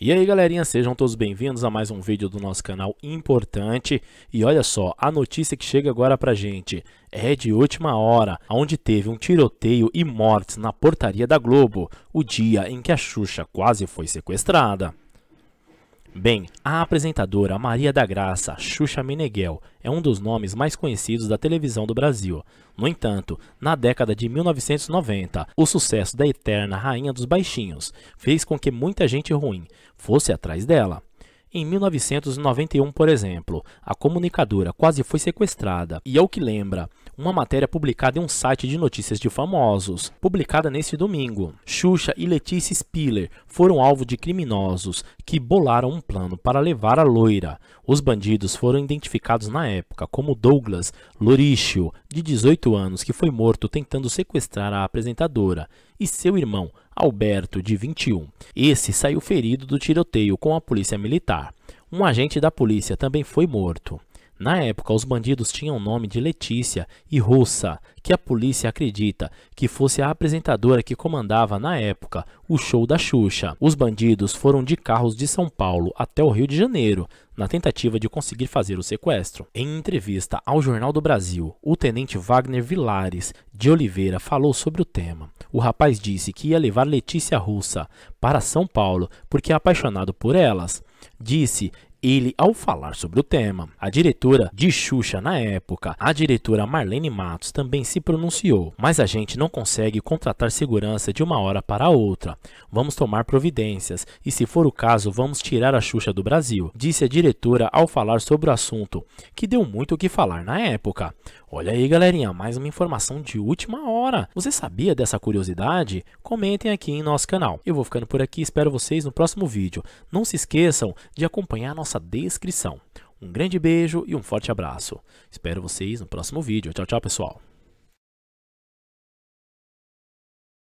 E aí galerinha, sejam todos bem-vindos a mais um vídeo do nosso canal importante E olha só, a notícia que chega agora pra gente é de última hora Onde teve um tiroteio e mortes na portaria da Globo O dia em que a Xuxa quase foi sequestrada Bem, a apresentadora Maria da Graça Xuxa Meneghel é um dos nomes mais conhecidos da televisão do Brasil. No entanto, na década de 1990, o sucesso da eterna Rainha dos Baixinhos fez com que muita gente ruim fosse atrás dela. Em 1991, por exemplo, a comunicadora quase foi sequestrada, e ao que lembra, uma matéria publicada em um site de notícias de famosos, publicada neste domingo. Xuxa e Letícia Spiller foram alvo de criminosos que bolaram um plano para levar a loira. Os bandidos foram identificados na época como Douglas Lorício, de 18 anos, que foi morto tentando sequestrar a apresentadora, e seu irmão, Alberto, de 21. Esse saiu ferido do tiroteio com a polícia militar. Um agente da polícia também foi morto. Na época, os bandidos tinham o nome de Letícia e Russa, que a polícia acredita que fosse a apresentadora que comandava, na época, o show da Xuxa. Os bandidos foram de carros de São Paulo até o Rio de Janeiro, na tentativa de conseguir fazer o sequestro. Em entrevista ao Jornal do Brasil, o tenente Wagner Vilares de Oliveira falou sobre o tema. O rapaz disse que ia levar Letícia Russa para São Paulo porque é apaixonado por elas. Disse ele ao falar sobre o tema. A diretora de Xuxa na época, a diretora Marlene Matos, também se pronunciou, mas a gente não consegue contratar segurança de uma hora para outra. Vamos tomar providências e, se for o caso, vamos tirar a Xuxa do Brasil, disse a diretora ao falar sobre o assunto, que deu muito o que falar na época. Olha aí, galerinha, mais uma informação de última hora. Você sabia dessa curiosidade? Comentem aqui em nosso canal. Eu vou ficando por aqui, espero vocês no próximo vídeo. Não se esqueçam de acompanhar nossa descrição. Um grande beijo e um forte abraço. Espero vocês no próximo vídeo. Tchau, tchau, pessoal.